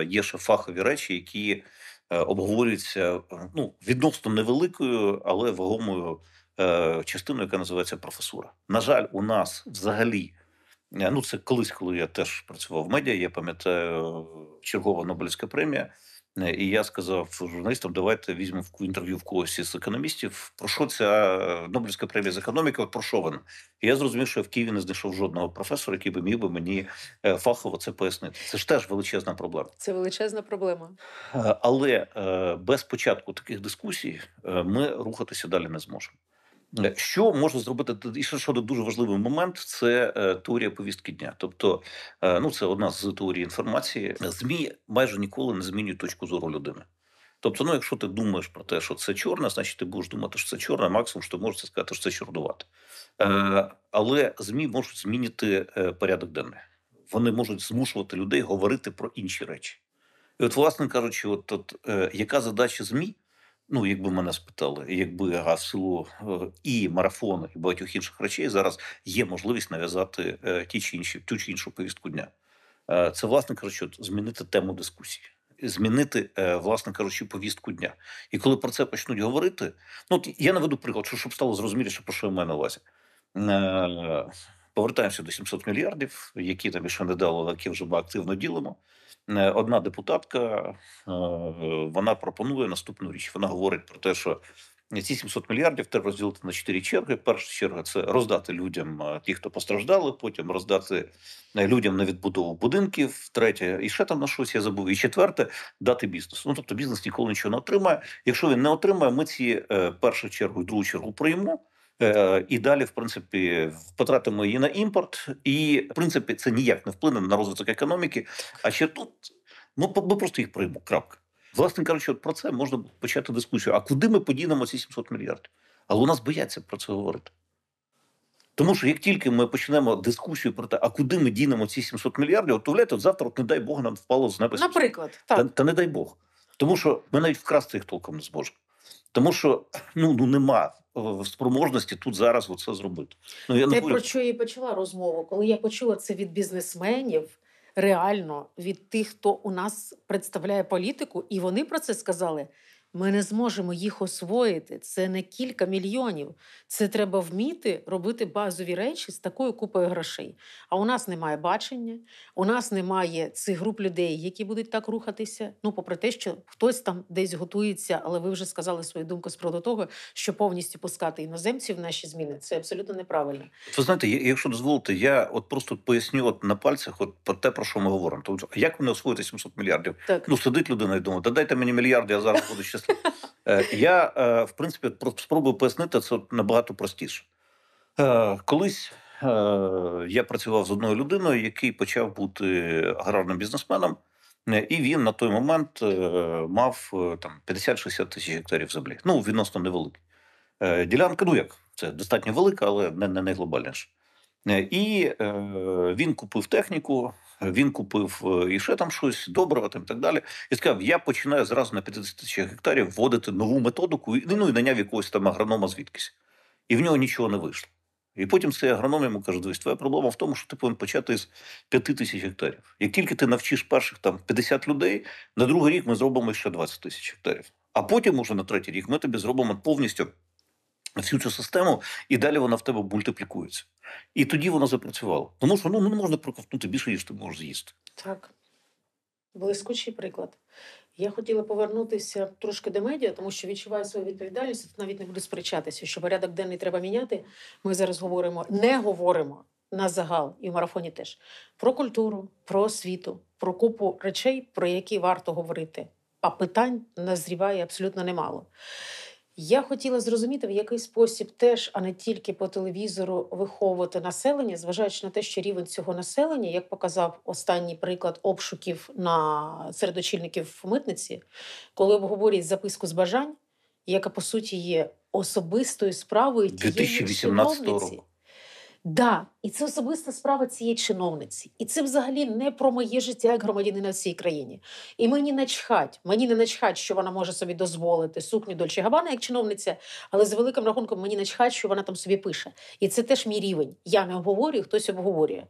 є ще фахові речі, які обговорюються ну відносно невеликою, але вагомою частиною, яка називається професура. На жаль, у нас взагалі. Е, ну, це колись, коли я теж працював в медіа, я пам'ятаю е, чергова Нобелівська премія. Е, і я сказав журналістам, давайте візьмемо інтерв'ю в когось із економістів. Про що ця Нобелівська премія з економіки? От про що вона? І я зрозумів, що я в Києві не знайшов жодного професора, який би міг би мені фахово це пояснити. Це ж теж величезна проблема. Це величезна проблема. Але без початку таких дискусій ми рухатися далі не зможемо. Е, що можна зробити і ще щодо дуже важливий момент, це е, теорія повістки дня. Тобто, е, ну це одна з теорій інформації. Змі майже ніколи не змінюють точку зору людини. Тобто, ну, якщо ти думаєш про те, що це чорне, значить ти будеш думати, що це чорне, максимум, що ти можеш сказати, що це чорнувати. Але ЗМІ можуть змінити порядок денний. Вони можуть змушувати людей говорити про інші речі. І, от, власне кажучи, от, от е, яка задача ЗМІ? Ну, якби мене спитали, якби газ село е, і марафон, і багатьох інших речей зараз є можливість нав'язати е, ті чи інші ту чи іншу повістку дня, е, це власне кажучи, змінити тему дискусії, змінити власне кажучи, повістку дня. І коли про це почнуть говорити, ну от я наведу приклад, що щоб стало зрозуміліше, про що я маю на увазі. Повертаємося до 700 мільярдів, які там ще не дало, які вже ми активно ділимо. Е, одна депутатка е, вона пропонує наступну річ. Вона говорить про те, що ці 700 мільярдів треба розділити на чотири черги. Перша черга це роздати людям е, ті, хто постраждали, потім роздати людям на відбудову будинків. Третє, і ще там на щось я забув. І четверте дати бізнесу. Ну тобто бізнес ніколи нічого не отримає. Якщо він не отримає, ми ці першу чергу і другу чергу приймемо. Е, і далі, в принципі, потратимо її на імпорт, і в принципі це ніяк не вплине на розвиток економіки. А ще тут ну ми просто їх приймемо. Крапка. Власне кажучи, про це можна почати дискусію. А куди ми подінемо ці 700 мільярдів? Але у нас бояться про це говорити. Тому що як тільки ми почнемо дискусію про те, а куди ми дінемо ці 700 мільярдів, от уявляєте, от завтра, от, не дай Бог, нам впало з неба. Наприклад, так. Та, та не дай Бог. Тому що ми навіть вкрасти їх толком не зможемо. Тому що ну, ну нема спроможності тут зараз це зробити. Ну я не про що я і почала розмову, коли я почула це від бізнесменів. Реально від тих, хто у нас представляє політику, і вони про це сказали. Ми не зможемо їх освоїти. Це не кілька мільйонів. Це треба вміти робити базові речі з такою купою грошей. А у нас немає бачення, у нас немає цих груп людей, які будуть так рухатися. Ну, попри те, що хтось там десь готується, але ви вже сказали свою думку з приводу того, що повністю пускати іноземців в наші зміни це абсолютно неправильно. Ви знаєте, якщо дозволите, я от просто поясню от на пальцях, от про те, про що ми говоримо. Тобто, як вони освоїти 700 мільярдів? Так ну сидить людина і думає, да дайте мені мільярди, я зараз буду щасливий. Е, я, е, в принципі, спробую пояснити це набагато простіше. Е, колись я працював з одною людиною, який почав бути аграрним бізнесменом, і він на той момент мав там 50-60 тисяч гектарів землі. Ну, відносно невеликий. Ділянка, ну як, це достатньо велика, але не не І він купив техніку, він купив е, і ще там щось доброго, там і так далі. І сказав: я починаю зразу на 50 тисячах гектарів вводити нову методику ну і наняв якогось там агронома звідкись. І в нього нічого не вийшло. І потім цей агроном йому каже, дивись, твоя проблема в тому, що ти повинен почати з п'яти тисяч гектарів. Як тільки ти навчиш перших там 50 людей, на другий рік ми зробимо ще 20 тисяч гектарів. А потім, уже на третій рік, ми тобі зробимо повністю всю цю систему, і далі вона в тебе мультиплікується. І тоді воно запрацювало. Тому що ну не можна проковтнути більше, ніж ти можеш з'їсти. Так. Блискучий приклад. Я хотіла повернутися трошки до медіа, тому що відчуваю свою відповідальність. Тут навіть не буду сперечатися, що порядок денний треба міняти. Ми зараз говоримо, не говоримо на загал і в марафоні теж про культуру, про освіту, про купу речей, про які варто говорити. А питань назріває абсолютно немало. Я хотіла зрозуміти, в який спосіб теж, а не тільки по телевізору, виховувати населення, зважаючи на те, що рівень цього населення, як показав останній приклад обшуків на серед очільників митниці, коли обговорюють записку з бажань, яка по суті є особистою справою тієї чиновниці. року. Да, і це особиста справа цієї чиновниці, і це взагалі не про моє життя як громадянина в цій країні. І мені начхать, мені не начхать, що вона може собі дозволити сукню Дольче Габана як чиновниця, але з великим рахунком мені начхать, що вона там собі пише. І це теж мій рівень. Я не обговорюю, хтось обговорює.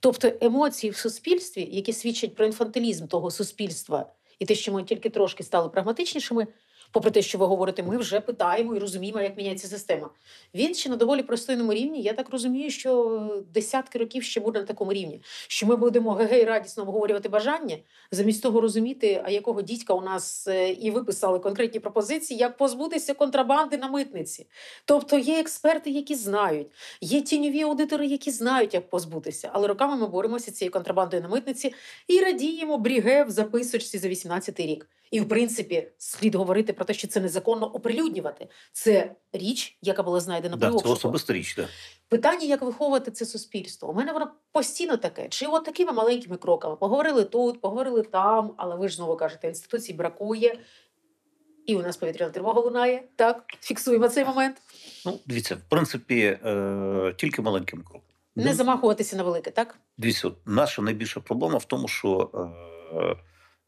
Тобто емоції в суспільстві, які свідчать про інфантилізм того суспільства, і те, що ми тільки трошки стали прагматичнішими, попри те, що ви говорите, ми вже питаємо і розуміємо, як міняється система. Він ще на доволі простойному рівні. Я так розумію, що десятки років ще буде на такому рівні, що ми будемо гегей радісно обговорювати бажання, замість того розуміти, а якого дідька у нас е, і виписали конкретні пропозиції, як позбутися контрабанди на митниці. Тобто є експерти, які знають, є тіньові аудитори, які знають, як позбутися. Але роками ми боремося цією контрабандою на митниці і радіємо бріге в записочці за 18 рік. І в принципі слід говорити про про те, що це незаконно оприлюднювати. Це річ, яка була знайдена да, при обшуку. Це особиста річ. Да. Питання, як виховувати це суспільство. У мене воно постійно таке. Чи от такими маленькими кроками поговорили тут, поговорили там, але ви ж знову кажете, інституцій бракує. І у нас повітряна тривога лунає. Так, фіксуємо цей момент. Ну, дивіться, в принципі, е, тільки маленьким кроком. Не Диві... Ну, замахуватися на велике, так? Дивіться, наша найбільша проблема в тому, що е,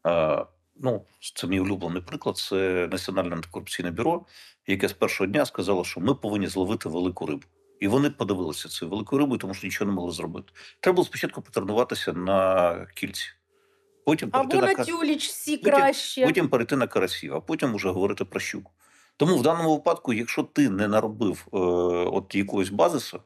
е, Ну, це мій улюблений приклад. Це Національне антикорупційне бюро, яке з першого дня сказало, що ми повинні зловити велику рибу. І вони подивилися цю велику рибу, тому що нічого не могли зробити. Треба було спочатку потренуватися на кільці. Потім Або на, на тюліч всі потім, краще. Потім перейти на карасів, а потім уже говорити про щуку. Тому в даному випадку, якщо ти не наробив е, от якогось базису,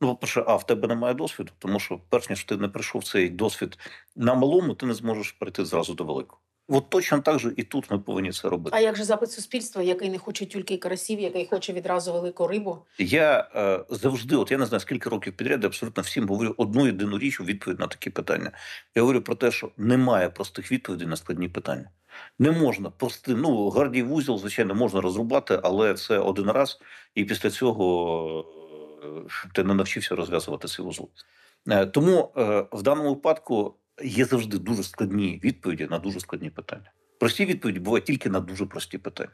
ну, по-перше, а в тебе немає досвіду, тому що, перш ніж ти не прийшов цей досвід на малому, ти не зможеш перейти зразу до великого. От точно так же і тут ми повинні це робити. А як же запит суспільства, який не хоче тільки карасів, який хоче відразу велику рибу? Я е, завжди, от я не знаю скільки років підряд, абсолютно всім говорю одну єдину річ у відповідь на такі питання. Я говорю про те, що немає простих відповідей на складні питання. Не можна простим. Ну гардій вузол, звичайно, можна розрубати, але це один раз, і після цього е, ти не навчився розв'язувати цей вузол. Е, тому е, в даному випадку Є завжди дуже складні відповіді на дуже складні питання. Прості відповіді бувають тільки на дуже прості питання.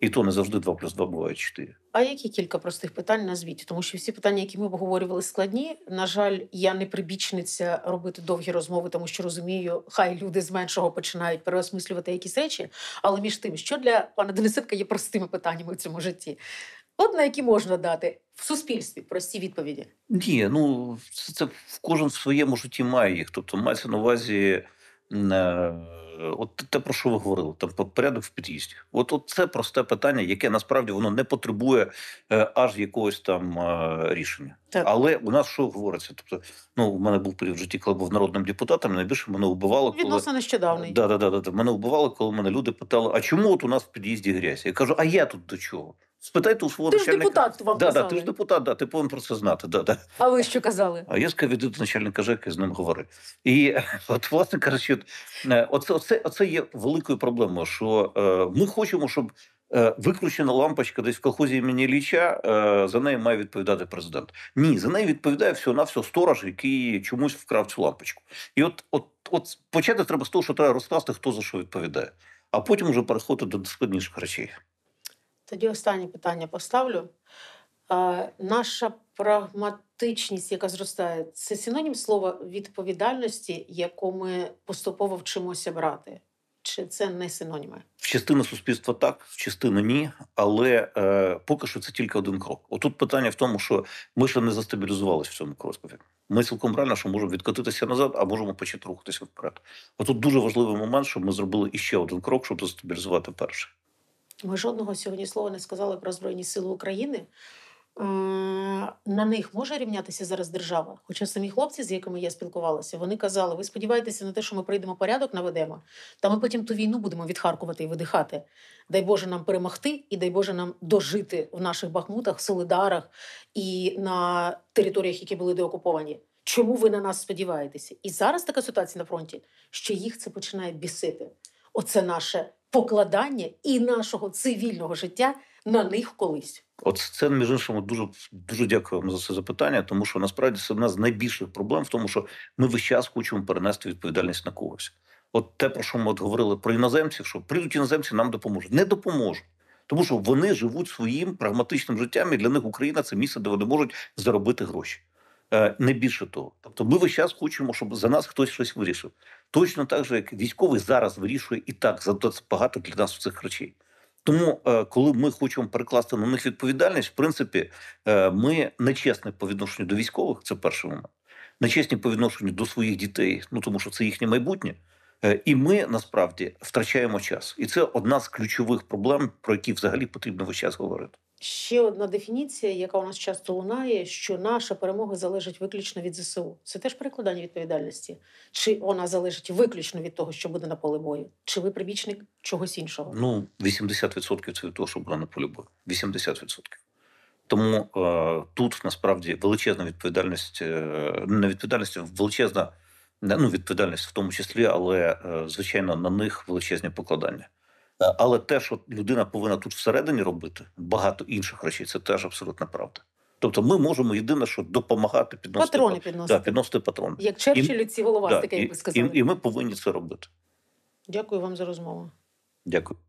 І то не завжди 2 плюс 2 буває 4. А які кілька простих питань на звіті? Тому що всі питання, які ми обговорювали, складні. На жаль, я не прибічниця робити довгі розмови, тому що розумію, хай люди з меншого починають переосмислювати якісь речі. Але між тим, що для пана Денисенка є простими питаннями в цьому житті, От на які можна дати в суспільстві прості відповіді? Ні, ну це, це в кожен в своєму житті має їх. Тобто мається на увазі. Е, от те, про що ви говорили, там порядок в під'їзді. От, от це просте питання, яке насправді воно не потребує е, аж якогось там е, рішення. Так. Але у нас що говориться? Тобто, ну у мене був період в житті, коли був народним депутатом, найбільше мене вбивало коли... відносно нещодавно. Да, да, да, да, Мене вбивало, коли мене люди питали: а чому от у нас в під'їзді грязь? Я кажу, а я тут до чого? Спитайте у свого ти начальника. Ти ж депутат вам да, казали. Да, ти ж депутат, да, ти повинен про це знати. Да, да. А ви що казали? А я сказав, іди до начальника ЖЕК і з ним говори. І от, власне кажучи, е, оце, оце, оце є великою проблемою, що е, ми хочемо, щоб е, виключена лампочка десь в колхозі імені Ліча, е, за неї має відповідати президент. Ні, за неї відповідає все на все сторож, який чомусь вкрав цю лампочку. І от, от, от почати треба з того, що треба розкласти, хто за що відповідає, а потім вже переходити до складніших речей. Тоді останнє питання поставлю. Наша прагматичність, яка зростає, це синонім слова відповідальності, яку ми поступово вчимося брати. Чи це не синоніми? В частину суспільства так, в частину ні. Але е, поки що це тільки один крок. Отут питання в тому, що ми ще не застабілізувалися в цьому кроскові. Ми цілком реально, що можемо відкотитися назад, а можемо почати рухатися вперед. Отут дуже важливий момент, щоб ми зробили іще один крок, щоб застабілізувати перший. Ми жодного сьогодні слова не сказали про Збройні Сили України. На них може рівнятися зараз держава. Хоча самі хлопці, з якими я спілкувалася, вони казали: ви сподіваєтеся на те, що ми прийдемо порядок, наведемо, та ми потім ту війну будемо відхаркувати і видихати. Дай Боже нам перемогти, і дай Боже нам дожити в наших бахмутах, солидарах і на територіях, які були деокуповані. Чому ви на нас сподіваєтеся? І зараз така ситуація на фронті, що їх це починає бісити. Оце наше покладання і нашого цивільного життя на них колись. От це між іншим, дуже дуже дякую вам за це запитання, тому що насправді це одна з найбільших проблем в тому, що ми весь час хочемо перенести відповідальність на когось. От те, про що ми от говорили про іноземців, що прийдуть іноземці, нам допоможуть. Не допоможуть. Тому що вони живуть своїм прагматичним життям, і для них Україна це місце, де вони можуть заробити гроші. Е, не більше того. Тобто, ми весь час хочемо, щоб за нас хтось щось вирішив. Точно так же, як військовий зараз вирішує і так зато багато для нас цих речей. Тому, е, коли ми хочемо перекласти на них відповідальність, в принципі, е, ми нечесні по відношенню до військових, це перший момент, нечесні по відношенню до своїх дітей, ну тому що це їхнє майбутнє. І ми насправді втрачаємо час, і це одна з ключових проблем, про які взагалі потрібно весь час говорити. Ще одна дефініція, яка у нас часто лунає, що наша перемога залежить виключно від ЗСУ. Це теж перекладання відповідальності. Чи вона залежить виключно від того, що буде на полі бою? Чи ви прибічник чогось іншого? Ну 80% це від того, що буде на полі бою. 80%. Тому е, тут насправді величезна відповідальність, е, не відповідальність, величезна ну, відповідальність в тому числі, але е, звичайно на них величезні покладання. Е, але те, що людина повинна тут всередині робити, багато інших речей, це теж абсолютно правда. Тобто ми можемо єдине, що допомагати підносити патрони підносити. Да, підносити патрони. Як Черчиллю ці голова, да, таке як би сказали. І, і ми повинні це робити. Дякую вам за розмову. Дякую.